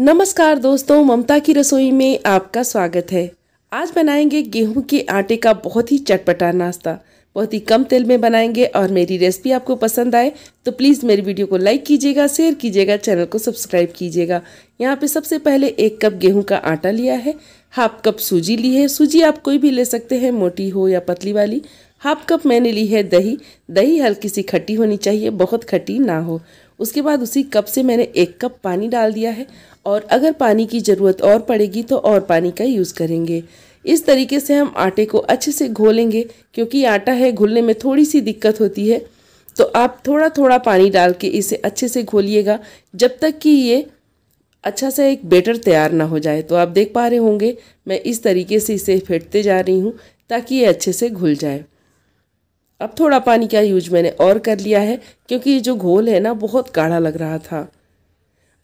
नमस्कार दोस्तों ममता की रसोई में आपका स्वागत है आज बनाएंगे गेहूं के आटे का बहुत ही चटपटा नाश्ता बहुत ही कम तेल में बनाएंगे और मेरी रेसिपी आपको पसंद आए तो प्लीज़ मेरी वीडियो को लाइक कीजिएगा शेयर कीजिएगा चैनल को सब्सक्राइब कीजिएगा यहाँ पे सबसे पहले एक कप गेहूं का आटा लिया है हाफ कप सूजी ली है सूजी आप कोई भी ले सकते हैं मोटी हो या पतली वाली हाफ कप मैंने ली है दही दही हल्की सी खट्टी होनी चाहिए बहुत खट्टी ना हो उसके बाद उसी कप से मैंने एक कप पानी डाल दिया है और अगर पानी की ज़रूरत और पड़ेगी तो और पानी का यूज़ करेंगे इस तरीके से हम आटे को अच्छे से घोलेंगे क्योंकि आटा है घुलने में थोड़ी सी दिक्कत होती है तो आप थोड़ा थोड़ा पानी डाल के इसे अच्छे से घोलिएगा जब तक कि ये अच्छा सा एक बेटर तैयार ना हो जाए तो आप देख पा रहे होंगे मैं इस तरीके से इसे फेंटते जा रही हूँ ताकि ये अच्छे से घुल जाए अब थोड़ा पानी का यूज मैंने और कर लिया है क्योंकि ये जो घोल है ना बहुत गाढ़ा लग रहा था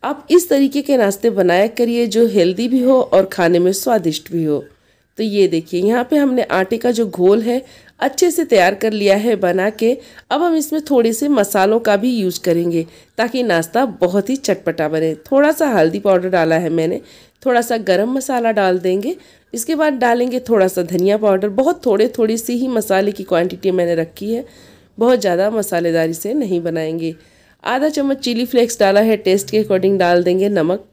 आप इस तरीके के नाश्ते बनाया करिए जो हेल्दी भी हो और खाने में स्वादिष्ट भी हो तो ये देखिए यहाँ पे हमने आटे का जो घोल है अच्छे से तैयार कर लिया है बना के अब हम इसमें थोड़े से मसालों का भी यूज करेंगे ताकि नाश्ता बहुत ही चटपटा बने थोड़ा सा हल्दी पाउडर डाला है मैंने थोड़ा सा गरम मसाला डाल देंगे इसके बाद डालेंगे थोड़ा सा धनिया पाउडर बहुत थोड़े थोड़ी सी ही मसाले की क्वांटिटी मैंने रखी है बहुत ज़्यादा मसालेदारी से नहीं बनाएंगे आधा चम्मच चिली फ्लेक्स डाला है टेस्ट के अकॉर्डिंग डाल देंगे नमक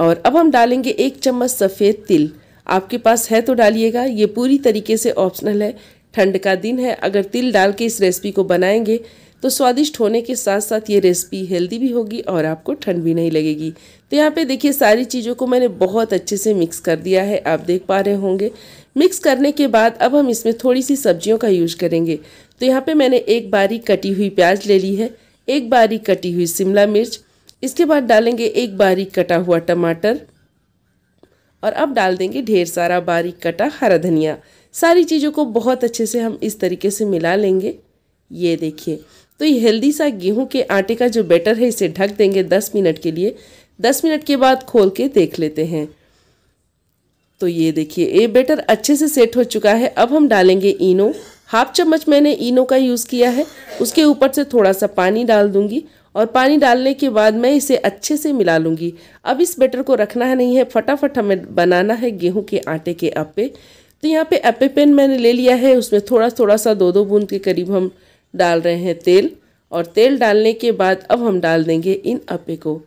और अब हम डालेंगे एक चम्मच सफ़ेद तिल आपके पास है तो डालिएगा ये पूरी तरीके से ऑप्शनल है ठंड का दिन है अगर तिल डाल के इस रेसिपी को बनाएंगे तो स्वादिष्ट होने के साथ साथ ये रेसिपी हेल्दी भी होगी और आपको ठंड भी नहीं लगेगी तो यहाँ पे देखिए सारी चीज़ों को मैंने बहुत अच्छे से मिक्स कर दिया है आप देख पा रहे होंगे मिक्स करने के बाद अब हम इसमें थोड़ी सी सब्जियों का यूज करेंगे तो यहाँ पे मैंने एक बारीक कटी हुई प्याज ले ली है एक बारीक कटी हुई शिमला मिर्च इसके बाद डालेंगे एक बारीक कटा हुआ टमाटर और अब डाल देंगे ढेर सारा बारीक कटा हरा धनिया सारी चीज़ों को बहुत अच्छे से हम इस तरीके से मिला लेंगे ये देखिए तो ये हेल्दी सा गेहूं के आटे का जो बैटर है इसे ढक देंगे दस मिनट के लिए दस मिनट के बाद खोल के देख लेते हैं तो ये देखिए ये बैटर अच्छे से सेट हो चुका है अब हम डालेंगे इनो हाफ चम्मच मैंने इनो का यूज़ किया है उसके ऊपर से थोड़ा सा पानी डाल दूंगी और पानी डालने के बाद मैं इसे अच्छे से मिला लूँगी अब इस बैटर को रखना नहीं है फटाफट हमें बनाना है गेहूँ के आटे के अपे तो यहाँ पे अपे पेन मैंने ले लिया है उसमें थोड़ा थोड़ा सा दो दो बूंद के करीब हम डाल रहे हैं तेल और तेल डालने के बाद अब हम डाल देंगे इन अपे को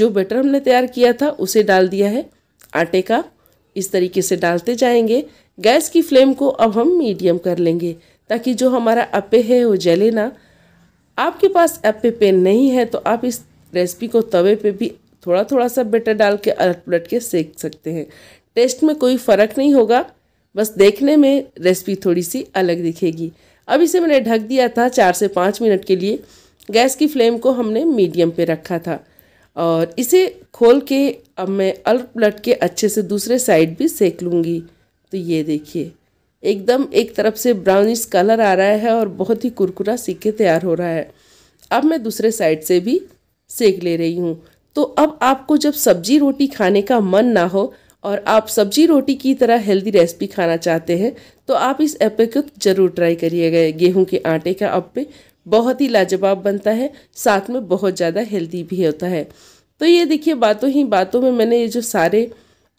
जो बैटर हमने तैयार किया था उसे डाल दिया है आटे का इस तरीके से डालते जाएंगे गैस की फ्लेम को अब हम मीडियम कर लेंगे ताकि जो हमारा अपे है वो जले ना आपके पास ऐप पे पेन नहीं है तो आप इस रेसिपी को तवे पे भी थोड़ा थोड़ा सा बेटर डाल के अलट पलट के सेक सकते हैं टेस्ट में कोई फ़र्क नहीं होगा बस देखने में रेसिपी थोड़ी सी अलग दिखेगी अब इसे मैंने ढक दिया था चार से पाँच मिनट के लिए गैस की फ्लेम को हमने मीडियम पे रखा था और इसे खोल के अब मैं अलट पलट के अच्छे से दूसरे साइड भी सेक लूँगी तो ये देखिए एकदम एक तरफ से ब्राउनिश कलर आ रहा है और बहुत ही कुरकुरा सीख के तैयार हो रहा है अब मैं दूसरे साइड से भी सेक ले रही हूँ तो अब आपको जब सब्जी रोटी खाने का मन ना हो और आप सब्जी रोटी की तरह हेल्दी रेसिपी खाना चाहते हैं तो आप इस एपे को ज़रूर ट्राई करिएगा गेहूं के आटे का अप्पे बहुत ही लाजवाब बनता है साथ में बहुत ज़्यादा हेल्दी भी होता है तो ये देखिए बातों ही बातों में मैंने ये जो सारे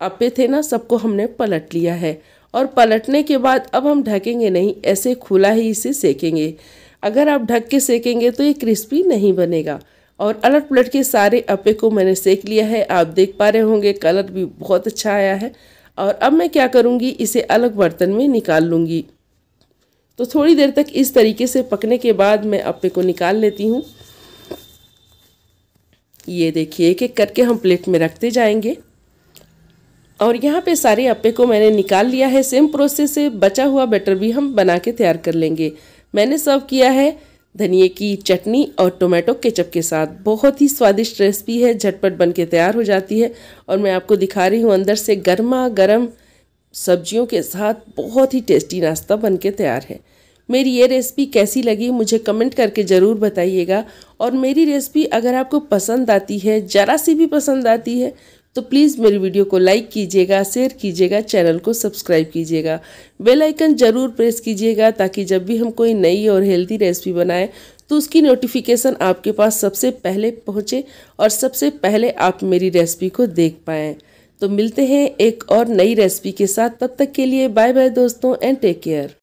अप्पे थे ना सबको हमने पलट लिया है और पलटने के बाद अब हम ढकेंगे नहीं ऐसे खुला ही इसे सेकेंगे अगर आप ढक के सेकेंगे तो ये क्रिस्पी नहीं बनेगा और अलट पलट के सारे अपे को मैंने सेक लिया है आप देख पा रहे होंगे कलर भी बहुत अच्छा आया है और अब मैं क्या करूँगी इसे अलग बर्तन में निकाल लूँगी तो थोड़ी देर तक इस तरीके से पकने के बाद मैं अपे को निकाल लेती हूँ ये देखिए एक एक करके हम प्लेट में रखते जाएंगे और यहाँ पे सारे अप्पे को मैंने निकाल लिया है सेम प्रोसेस से बचा हुआ बैटर भी हम बना के तैयार कर लेंगे मैंने सर्व किया है धनिए की चटनी और टोमेटो केचप के साथ बहुत ही स्वादिष्ट रेसिपी है झटपट बन के तैयार हो जाती है और मैं आपको दिखा रही हूँ अंदर से गर्मा गर्म सब्जियों के साथ बहुत ही टेस्टी नाश्ता बन के तैयार है मेरी ये रेसिपी कैसी लगी मुझे कमेंट करके ज़रूर बताइएगा और मेरी रेसिपी अगर आपको पसंद आती है ज़रा सी भी पसंद आती है तो प्लीज़ मेरी वीडियो को लाइक कीजिएगा शेयर कीजिएगा चैनल को सब्सक्राइब कीजिएगा बेल आइकन ज़रूर प्रेस कीजिएगा ताकि जब भी हम कोई नई और हेल्दी रेसिपी बनाएं तो उसकी नोटिफिकेशन आपके पास सबसे पहले पहुंचे और सबसे पहले आप मेरी रेसिपी को देख पाएँ तो मिलते हैं एक और नई रेसिपी के साथ तब तक के लिए बाय बाय दोस्तों एंड टेक केयर